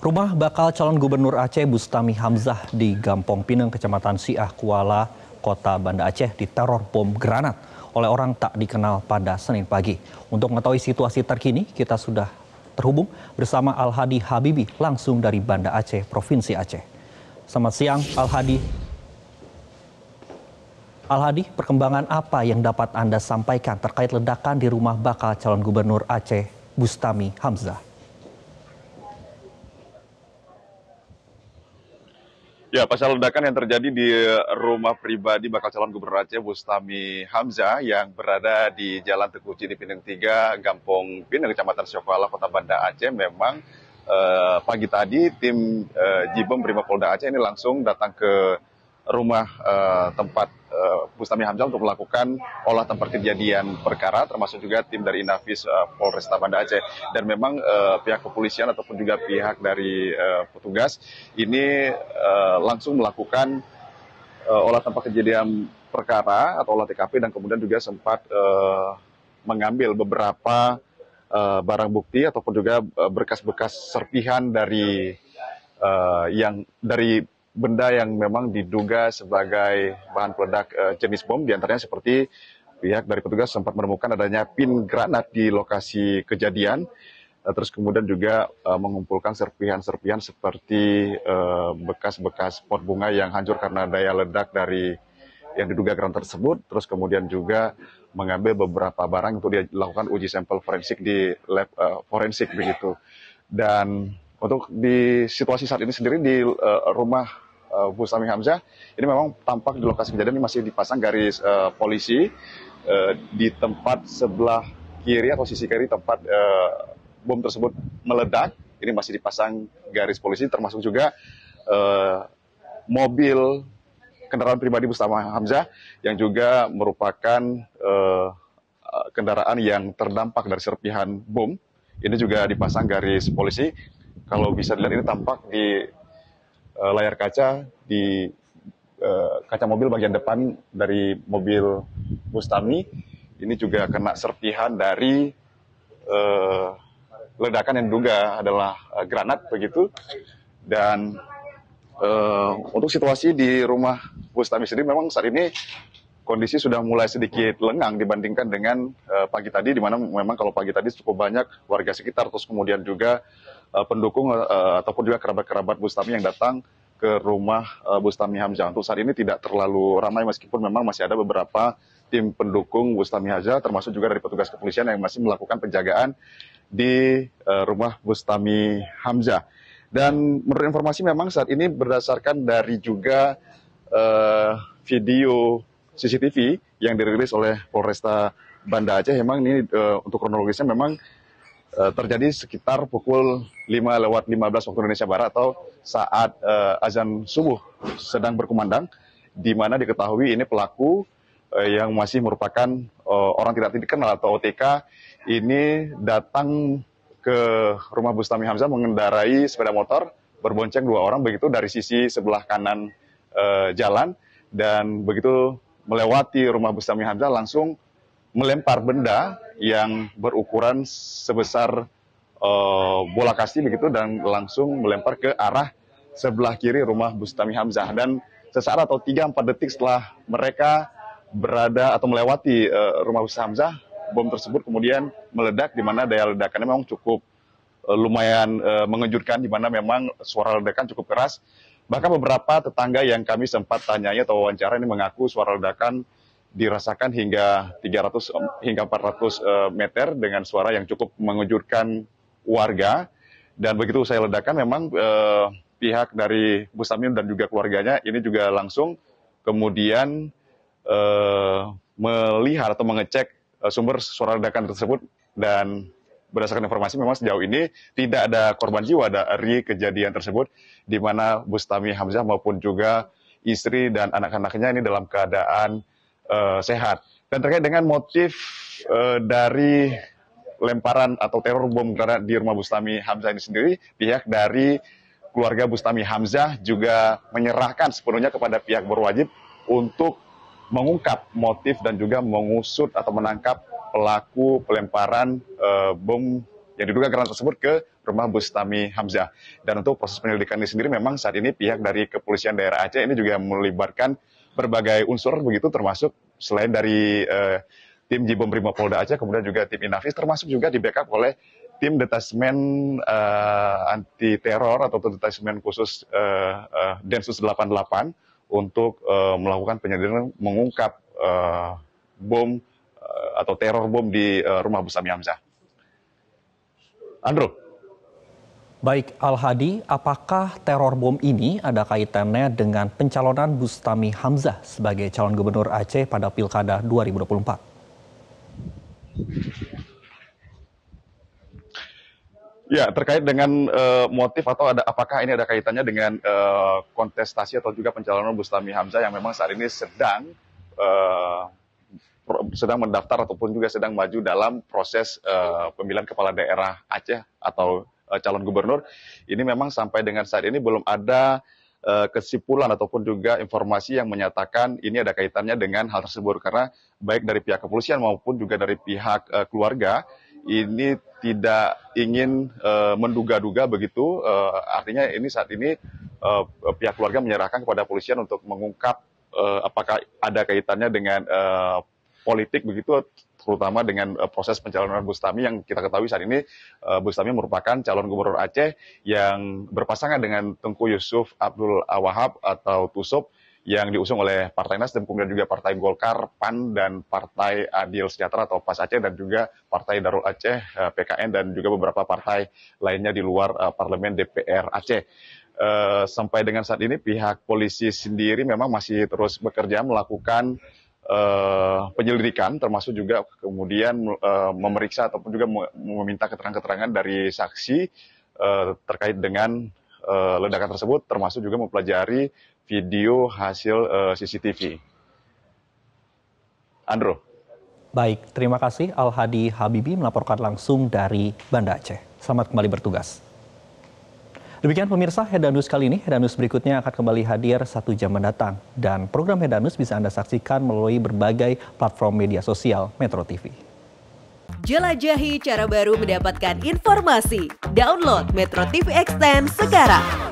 Rumah bakal calon gubernur Aceh Bustami Hamzah di Gampong Pineng, Kecamatan Siah Kuala, Kota Banda Aceh diteror bom granat oleh orang tak dikenal pada Senin pagi. Untuk mengetahui situasi terkini, kita sudah terhubung bersama Al Hadi Habibi langsung dari Banda Aceh, Provinsi Aceh. Selamat siang, Al Hadi. Al Hadi, perkembangan apa yang dapat Anda sampaikan terkait ledakan di rumah bakal calon gubernur Aceh, Bustami Hamzah? Ya, pasal ledakan yang terjadi di rumah pribadi bakal calon gubernur Aceh Bustami Hamzah yang berada di Jalan Tekuci di Pinang 3, Gampung Pinang, Kecamatan Syokala, Kota Banda Aceh memang eh, pagi tadi tim eh, Jibom Brimob Polda Aceh ini langsung datang ke rumah eh, tempat eh, Bustami Hamzah untuk melakukan olah tempat kejadian perkara termasuk juga tim dari Inafis eh, Polresta Banda Aceh dan memang eh, pihak kepolisian ataupun juga pihak dari eh, petugas ini eh, langsung melakukan eh, olah tempat kejadian perkara atau olah TKP dan kemudian juga sempat eh, mengambil beberapa eh, barang bukti ataupun juga eh, berkas-berkas serpihan dari uh, yang dari benda yang memang diduga sebagai bahan peledak e, jenis bom, diantaranya seperti pihak dari petugas sempat menemukan adanya pin granat di lokasi kejadian, e, terus kemudian juga e, mengumpulkan serpihan-serpihan seperti bekas-bekas e, pot bunga yang hancur karena daya ledak dari yang diduga granat tersebut, terus kemudian juga mengambil beberapa barang untuk dilakukan uji sampel forensik di lab e, forensik begitu. Dan untuk di situasi saat ini sendiri di uh, rumah uh, Sami Hamzah ini memang tampak di lokasi kejadian ini masih dipasang garis uh, polisi uh, di tempat sebelah kiri atau sisi kiri tempat uh, bom tersebut meledak ini masih dipasang garis polisi termasuk juga uh, mobil kendaraan pribadi Sami Hamzah yang juga merupakan uh, kendaraan yang terdampak dari serpihan bom. Ini juga dipasang garis polisi kalau bisa dilihat ini tampak di uh, layar kaca di uh, kaca mobil bagian depan dari mobil Mustami ini juga kena serpihan dari uh, ledakan yang duga adalah uh, granat begitu dan uh, untuk situasi di rumah Bustami sendiri memang saat ini kondisi sudah mulai sedikit lengang dibandingkan dengan uh, pagi tadi di mana memang kalau pagi tadi cukup banyak warga sekitar terus kemudian juga Eh, pendukung uh, ataupun juga kerabat-kerabat Bustami yang datang ke rumah uh, eh, Bustami Hamzah. Untuk saat ini tidak terlalu ramai meskipun memang masih ada beberapa tim pendukung Bustami Hamzah termasuk juga dari petugas kepolisian yang masih melakukan penjagaan di uh, rumah Bustami Hamzah. Dan menurut informasi memang saat ini berdasarkan dari juga uh, video CCTV yang dirilis oleh Polresta Banda Aceh memang ini uh, untuk kronologisnya memang Eh, terjadi sekitar pukul 5 lewat 15 waktu Indonesia Barat atau saat uh, azan subuh sedang berkumandang di mana diketahui ini pelaku uh, yang masih merupakan uh, orang tidak dikenal atau OTK ini datang ke rumah Bustami Hamzah mengendarai sepeda motor berbonceng dua orang begitu dari sisi sebelah kanan uh, jalan dan begitu melewati rumah Bustami Hamzah langsung melempar benda yang berukuran sebesar uh, bola kasti begitu dan langsung melempar ke arah sebelah kiri rumah Bustami Hamzah dan sesaat atau tiga empat detik setelah mereka berada atau melewati uh, rumah Bustami Hamzah bom tersebut kemudian meledak di mana daya ledakannya memang cukup uh, lumayan uh, mengejutkan di mana memang suara ledakan cukup keras bahkan beberapa tetangga yang kami sempat tanyai atau wawancara ini mengaku suara ledakan dirasakan hingga 300 hingga 400 e, meter dengan suara yang cukup mengejutkan warga dan begitu saya ledakan memang eh, pihak dari Bustamin dan juga keluarganya ini juga langsung kemudian eh, melihat atau mengecek e, sumber suara ledakan tersebut dan berdasarkan informasi memang sejauh ini tidak ada korban jiwa dari kejadian tersebut di mana Bustami Hamzah maupun juga istri dan anak-anaknya ini dalam keadaan uh, sehat. Dan terkait dengan motif uh, dari lemparan atau teror bom granat di rumah Bustami Hamzah ini sendiri, pihak dari keluarga Bustami Hamzah juga menyerahkan sepenuhnya kepada pihak berwajib untuk mengungkap motif dan juga mengusut atau menangkap pelaku pelemparan e, bom yang diduga granat tersebut ke rumah Bustami Hamzah. Dan untuk proses penyelidikan ini sendiri memang saat ini pihak dari kepolisian daerah Aceh ini juga melibatkan berbagai unsur begitu termasuk selain dari uh, tim Jibom Polda Aceh kemudian juga tim Inafis termasuk juga di backup oleh tim detasmen uh, eh, anti teror atau detasmen khusus uh, uh, Densus 88 untuk uh, melakukan penyelidikan mengungkap uh, bom uh, atau teror bom di uh, rumah Busami Hamzah. Andrew Baik, Al Hadi, apakah teror bom ini ada kaitannya dengan pencalonan Bustami Hamzah sebagai calon gubernur Aceh pada Pilkada 2024? Ya, terkait dengan uh, motif atau ada apakah ini ada kaitannya dengan uh, kontestasi atau juga pencalonan Bustami Hamzah yang memang saat ini sedang uh, sedang mendaftar ataupun juga sedang maju dalam proses uh, pemilihan kepala daerah Aceh atau Eh, calon gubernur ini memang sampai dengan saat ini belum ada eh, kesimpulan ataupun juga informasi yang menyatakan ini ada kaitannya dengan hal tersebut karena baik dari pihak kepolisian maupun juga dari pihak eh, keluarga ini tidak ingin menduga-duga begitu artinya ini saat ini pihak keluarga menyerahkan kepada polisian untuk mengungkap apakah ada kaitannya dengan politik begitu terutama dengan eh, proses pencalonan Bustami yang kita ketahui saat ini Bustami eh, merupakan calon gubernur Aceh yang berpasangan dengan Tengku Yusuf Abdul Awahab atau Tusop yang diusung oleh Partai Nasdem, kemudian juga Partai Golkar, PAN, dan Partai Adil Sejahtera atau PAS Aceh, dan juga Partai Darul Aceh, eh, PKN, dan juga beberapa partai lainnya di luar Parlemen DPR Aceh. Uh, sampai dengan saat ini pihak polisi sendiri memang masih terus bekerja melakukan uh, penyelidikan, termasuk juga kemudian uh, memeriksa ataupun juga meminta keterangan-keterangan dari saksi uh, terkait dengan uh, ledakan tersebut, termasuk juga mempelajari video hasil uh, CCTV. Andro. Baik, terima kasih Al Hadi Habibi melaporkan langsung dari Banda Aceh. Selamat kembali bertugas. Demikian pemirsa Hedanus kali ini. Hedanus berikutnya akan kembali hadir satu jam mendatang. Dan program Hedanus bisa Anda saksikan melalui berbagai platform media sosial Metro TV. Jelajahi cara baru mendapatkan informasi. Download Metro TV Extend sekarang.